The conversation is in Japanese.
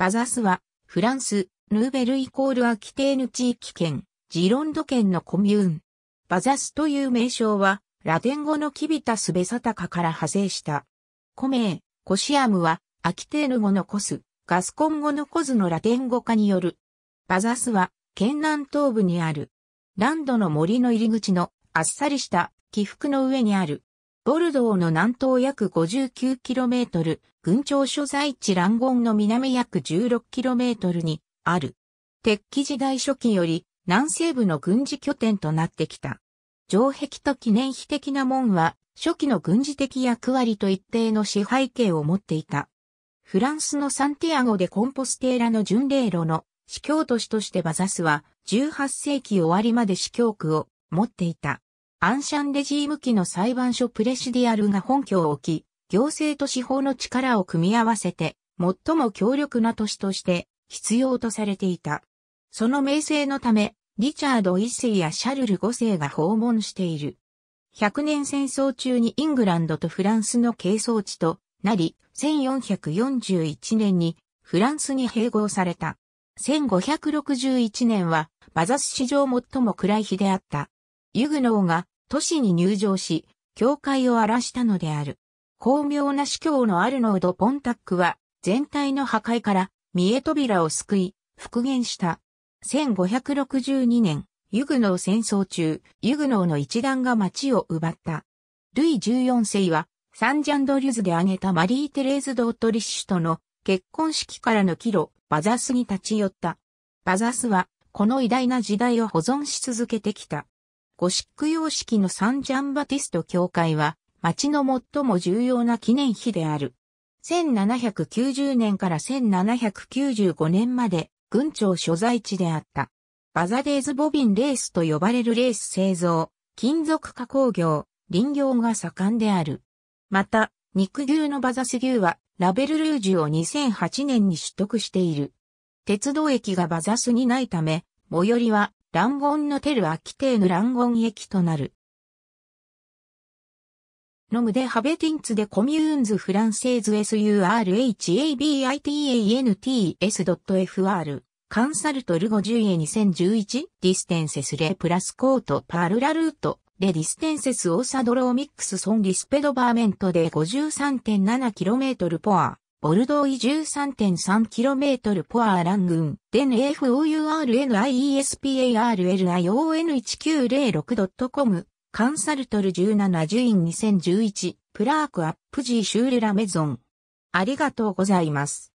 バザスは、フランス、ヌーベルイコールアキテーヌ地域圏、ジロンド県のコミューン。バザスという名称は、ラテン語のキビタスベサタカから派生した。コメー、コシアムは、アキテーヌ語のコス、ガスコン語のコズのラテン語化による。バザスは、県南東部にある。ランドの森の入り口の、あっさりした起伏の上にある。ボルドーの南東約 59km、群長所在地ランゴンの南約 16km にある。鉄器時代初期より南西部の軍事拠点となってきた。城壁と記念碑的な門は初期の軍事的役割と一定の支配権を持っていた。フランスのサンティアゴでコンポステーラの巡礼路の司教都市としてバザスは18世紀終わりまで司教区を持っていた。アンシャンレジーム期の裁判所プレシディアルが本拠を置き、行政と司法の力を組み合わせて、最も強力な都市として必要とされていた。その名声のため、リチャード1世やシャルル5世が訪問している。100年戦争中にイングランドとフランスの係争地となり、1441年にフランスに併合された。1561年は、バザス史上最も暗い日であった。ユグノーが都市に入城し、教会を荒らしたのである。巧妙な司教のアルノード・ポンタックは、全体の破壊から、三重扉を救い、復元した。1562年、ユグノー戦争中、ユグノーの一団が町を奪った。ルイ14世は、サンジャンドリュズで挙げたマリー・テレーズ・ドートリッシュとの結婚式からの帰路、バザスに立ち寄った。バザスは、この偉大な時代を保存し続けてきた。ゴシック様式のサン・ジャンバティスト教会は、町の最も重要な記念碑である。1790年から1795年まで、軍庁所在地であった。バザデーズ・ボビン・レースと呼ばれるレース製造、金属加工業、林業が盛んである。また、肉牛のバザス牛は、ラベルルージュを2008年に取得している。鉄道駅がバザスにないため、最寄りはランゴンのテルアキテーヌランゴン駅となる。ロムデハベティンツでコミューンズフランセーズ surhabitants.fr カンサルトルゴュイエ2011ディステンセスレプラスコートパルラルートレディステンセスオーサドローミックスソンギスペドバーメントで 53.7km ポアボルドーイ 13.3km ポアーラン郡、デン FOURNIESPARLION1906.com、カンサルトル17ジュイン2011、プラークアップジーシュールラメゾン。ありがとうございます。